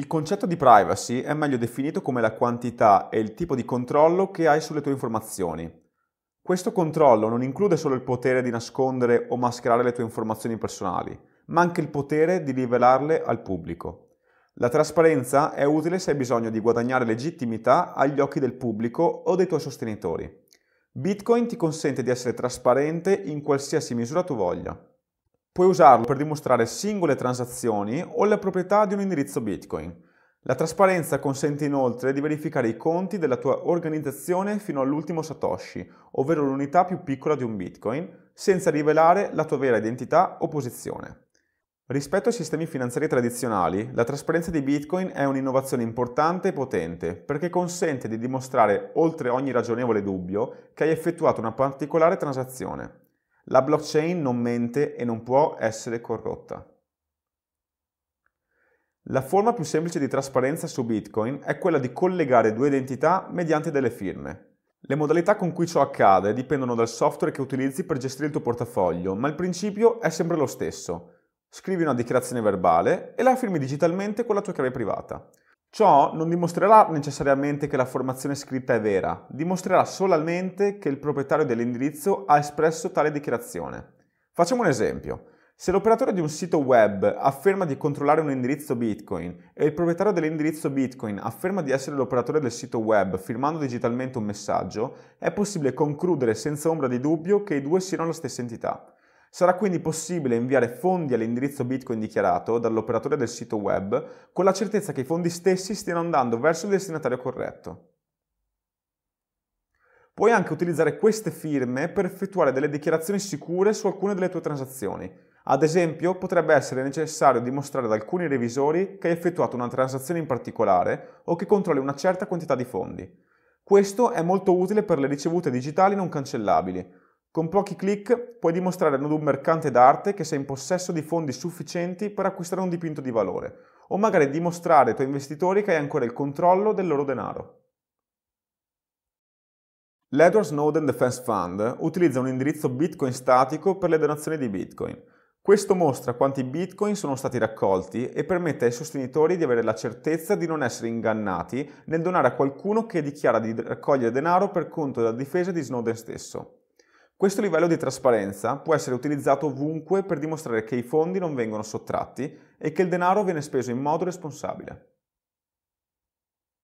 Il concetto di privacy è meglio definito come la quantità e il tipo di controllo che hai sulle tue informazioni. Questo controllo non include solo il potere di nascondere o mascherare le tue informazioni personali, ma anche il potere di rivelarle al pubblico. La trasparenza è utile se hai bisogno di guadagnare legittimità agli occhi del pubblico o dei tuoi sostenitori. Bitcoin ti consente di essere trasparente in qualsiasi misura tu voglia. Puoi usarlo per dimostrare singole transazioni o la proprietà di un indirizzo Bitcoin. La trasparenza consente inoltre di verificare i conti della tua organizzazione fino all'ultimo Satoshi, ovvero l'unità più piccola di un Bitcoin, senza rivelare la tua vera identità o posizione. Rispetto ai sistemi finanziari tradizionali, la trasparenza di Bitcoin è un'innovazione importante e potente perché consente di dimostrare, oltre ogni ragionevole dubbio, che hai effettuato una particolare transazione. La blockchain non mente e non può essere corrotta. La forma più semplice di trasparenza su Bitcoin è quella di collegare due identità mediante delle firme. Le modalità con cui ciò accade dipendono dal software che utilizzi per gestire il tuo portafoglio, ma il principio è sempre lo stesso. Scrivi una dichiarazione verbale e la firmi digitalmente con la tua chiave privata. Ciò non dimostrerà necessariamente che la formazione scritta è vera, dimostrerà solamente che il proprietario dell'indirizzo ha espresso tale dichiarazione. Facciamo un esempio. Se l'operatore di un sito web afferma di controllare un indirizzo Bitcoin e il proprietario dell'indirizzo Bitcoin afferma di essere l'operatore del sito web firmando digitalmente un messaggio, è possibile concludere senza ombra di dubbio che i due siano la stessa entità. Sarà quindi possibile inviare fondi all'indirizzo Bitcoin dichiarato dall'operatore del sito web con la certezza che i fondi stessi stiano andando verso il destinatario corretto. Puoi anche utilizzare queste firme per effettuare delle dichiarazioni sicure su alcune delle tue transazioni. Ad esempio, potrebbe essere necessario dimostrare ad alcuni revisori che hai effettuato una transazione in particolare o che controlli una certa quantità di fondi. Questo è molto utile per le ricevute digitali non cancellabili, con pochi clic puoi dimostrare ad un mercante d'arte che sei in possesso di fondi sufficienti per acquistare un dipinto di valore, o magari dimostrare ai tuoi investitori che hai ancora il controllo del loro denaro. L'Edward Snowden Defense Fund utilizza un indirizzo Bitcoin statico per le donazioni di Bitcoin. Questo mostra quanti Bitcoin sono stati raccolti e permette ai sostenitori di avere la certezza di non essere ingannati nel donare a qualcuno che dichiara di raccogliere denaro per conto della difesa di Snowden stesso. Questo livello di trasparenza può essere utilizzato ovunque per dimostrare che i fondi non vengono sottratti e che il denaro viene speso in modo responsabile.